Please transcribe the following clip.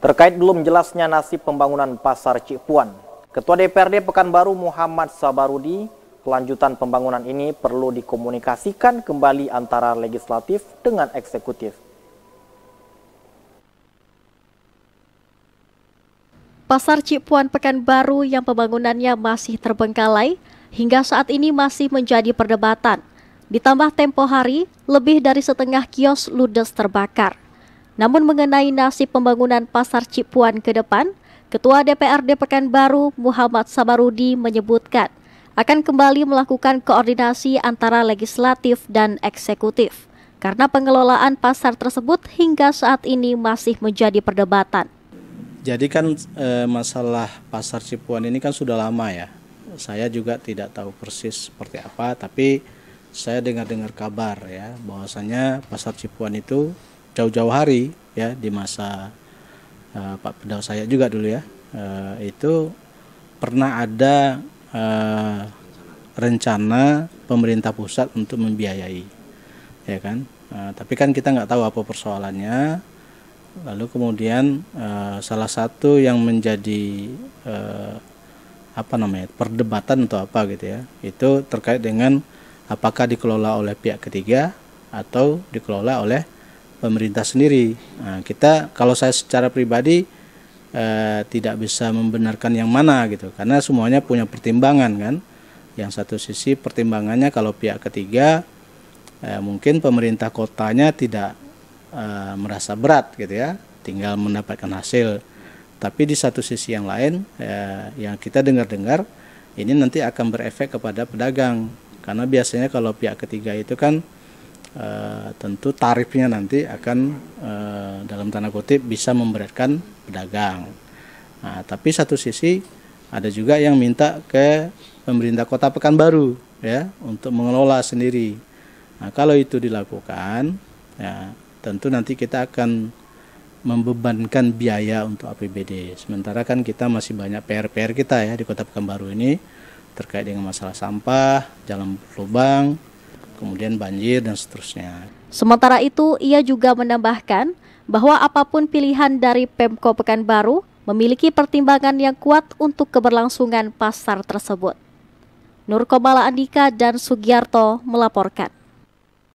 Terkait belum jelasnya nasib pembangunan Pasar Cipuan, Ketua DPRD Pekanbaru Muhammad Sabarudi, kelanjutan pembangunan ini perlu dikomunikasikan kembali antara legislatif dengan eksekutif. Pasar Cipuan Pekanbaru yang pembangunannya masih terbengkalai hingga saat ini masih menjadi perdebatan. Ditambah tempo hari, lebih dari setengah kios ludes terbakar. Namun mengenai nasib pembangunan Pasar Cipuan ke depan, Ketua DPRD Pekanbaru Muhammad Sabarudi menyebutkan akan kembali melakukan koordinasi antara legislatif dan eksekutif karena pengelolaan pasar tersebut hingga saat ini masih menjadi perdebatan. Jadi kan e, masalah pasar Cipuan ini kan sudah lama ya. Saya juga tidak tahu persis seperti apa, tapi saya dengar-dengar kabar ya bahwasanya pasar Cipuan itu jauh-jauh hari ya di masa uh, Pak Pendau saya juga dulu ya uh, itu pernah ada uh, rencana pemerintah pusat untuk membiayai ya kan uh, tapi kan kita nggak tahu apa persoalannya lalu kemudian uh, salah satu yang menjadi uh, apa namanya perdebatan atau apa gitu ya itu terkait dengan apakah dikelola oleh pihak ketiga atau dikelola oleh pemerintah sendiri. Nah, kita kalau saya secara pribadi eh, tidak bisa membenarkan yang mana gitu, karena semuanya punya pertimbangan kan. Yang satu sisi pertimbangannya kalau pihak ketiga eh, mungkin pemerintah kotanya tidak eh, merasa berat gitu ya, tinggal mendapatkan hasil. Tapi di satu sisi yang lain eh, yang kita dengar-dengar ini nanti akan berefek kepada pedagang karena biasanya kalau pihak ketiga itu kan e, tentu tarifnya nanti akan e, dalam tanda kutip bisa memberatkan pedagang. Nah, tapi satu sisi ada juga yang minta ke pemerintah kota Pekanbaru ya untuk mengelola sendiri. Nah, kalau itu dilakukan, ya tentu nanti kita akan membebankan biaya untuk APBD. Sementara kan kita masih banyak PR-PR kita ya di Kota Pekanbaru ini terkait dengan masalah sampah, jalan lubang, kemudian banjir dan seterusnya. Sementara itu, ia juga menambahkan bahwa apapun pilihan dari Pemko Pekanbaru memiliki pertimbangan yang kuat untuk keberlangsungan pasar tersebut. Nurkomala Andika dan Sugiarto melaporkan.